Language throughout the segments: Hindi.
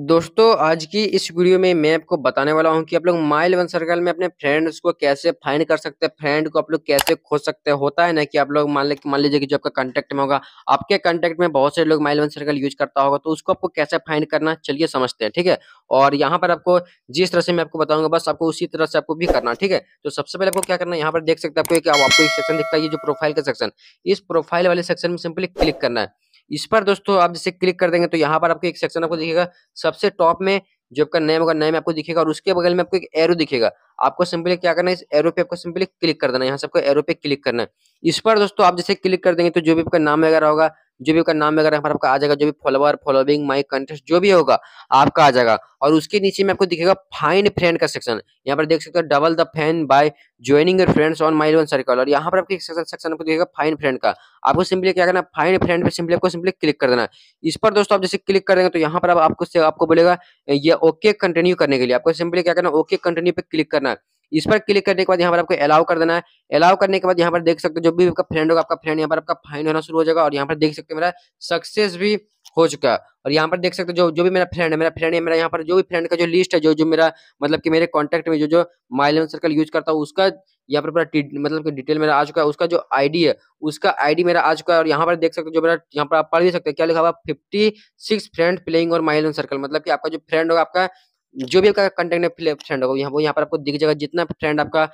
दोस्तों आज की इस वीडियो में मैं आपको बताने वाला हूं कि आप लोग माइल वन सर्कल में अपने फ्रेंड्स को कैसे फाइंड कर सकते हैं फ्रेंड को आप लोग कैसे खोज सकते हैं होता है ना कि आप लोग मान लीजिए मान लीजिए कि जो आपका कांटेक्ट में होगा आपके कांटेक्ट में बहुत से लोग माइल वन सर्कल यूज करता होगा तो उसको आपको कैसे फाइंड करना चलिए समझते हैं ठीक है और यहाँ पर आपको जिस तरह से मैं आपको बताऊंगा बस आपको उसी तरह से आपको भी करना ठीक है तो सबसे पहले आपको क्या करना है यहाँ पर देख सकते हैं आपको एक आपको एक सेक्शन दिखता है ये जो प्रोफाइल का सेक्शन इस प्रोफाइल वाले सेक्शन में सिंपली क्लिक करना है इस पर दोस्तों आप जैसे क्लिक कर देंगे तो यहाँ पर आपको एक सेक्शन आपको दिखेगा सबसे टॉप में जो आपका नेम होगा नेम आपको दिखेगा और उसके बगल में आपको एक एरो दिखेगा आपको सिंपली क्या करना है इस एरो पे आपको सिंपली क्लिक कर देना है यहाँ से आपको एरो पे क्लिक करना है इस पर दोस्तों आप जैसे क्लिक कर देंगे तो जो भी आपका नाम वगैरह होगा जो भी आपका नाम वगैरह हमारा आपका आ जाएगा जो भी फॉलोअर फॉलोइंग माई कंटेस्ट जो भी होगा आपका आ जाएगा और उसके नीचे में आपको दिखेगा फाइन फ्रेंड का सेक्शन यहाँ पर देख सकते हो double the fun by joining your friends on my one circle और यहाँ पर आपके सेक्शन सेक्शन आपको दिखेगा फाइन फ्रेंड का आपको सिंपली क्या करना फाइन फ्रेंड पर सिंपली आपको सिंपली क्लिक कर देना इस पर दोस्तों आप जैसे क्लिक करेंगे तो यहाँ पर आपको आपको बोलेगा ये ओके कंटिन्यू करने के लिए आपको सिंपली क्या करना ओके कंटिन्यू पे क्लिक करना है इस पर क्लिक करने के बाद यहाँ पर आपको अलाउ कर देना है अलाउ करने के बाद यहाँ पर देख सकते हो जो भी आपका फ्रेंड होगा आपका फ्रेंड यहाँ पर आपका फाइन होना शुरू हो जाएगा और यहाँ पर देख सकते हो मेरा सक्सेस भी हो चुका है और यहाँ पर देख सकते हो जो जो भी मेरा फ्रेंड है मेरा फ्रेंड है मेरा यहाँ पर जो भी फ्रेंड का जो लिस्ट है जो जो मेरा मतलब कि मेरे कॉन्टैक्ट में जो जो माइल सर्कल यूज करता हूँ उसका यहाँ पर पूरा मतलब कि डिटेल मेरा आ चुका है उसका जो आईडी है उसका आईडी मेरा आ चुका है और यहाँ पर देख सकते हो जो मेरा यहाँ पर आप पढ़ भी सकते हैं क्या लिखा हुआ फिफ्टी सिक्स फ्रेंड प्लेइंग और माइल सर्कल मतलब कि आपका जो फ्रेंड होगा आपका जो भी आपका कंटेक्ट में फ्रेंड होगा यहाँ वो यहाँ पर आपको दिख जाएगा जितना फ्रेंड आपका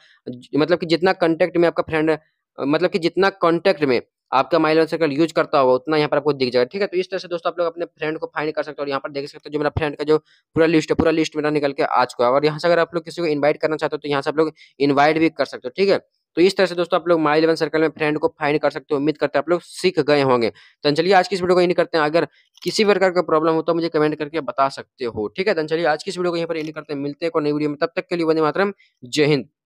मतलब कि जितना कॉन्टेक्ट में आपका फ्रेंड मतलब कि जितना कॉन्टेक्ट में आपका माइल सर्कल यूज करता होगा उतना यहाँ पर आपको दिख जाएगा ठीक है तो इस तरह से दोस्तों आप लोग अपने फ्रेंड को फाइंड कर सकते हो और यहाँ पर देख सकते हो जो मेरा फ्रेंड का जो पूरा लिस्ट है पूरा लिस्ट मेरा निकल के आज को और यहाँ से अगर आप लोग किसी को इन्वाइट करना चाहते हो तो यहाँ से आप लोग इन्वाइट भी कर सकते हो ठीक है तो इस तरह से दोस्तों आप लोग माई इलेवन सर्कल में फ्रेंड को फाइंड कर सकते हो उम्मीद करते हैं आप लोग सीख गए होंगे तो चलिए आज की इस वीडियो को यही करते हैं अगर किसी प्रकार का प्रॉब्लम हो तो मुझे कमेंट करके बता सकते हो ठीक है तो चलिए आज की इस वीडियो को यहाँ पर इन करते हैं मिलते हैं को नई वीडियो में तब तक के लिए बने मात्र जय हिंद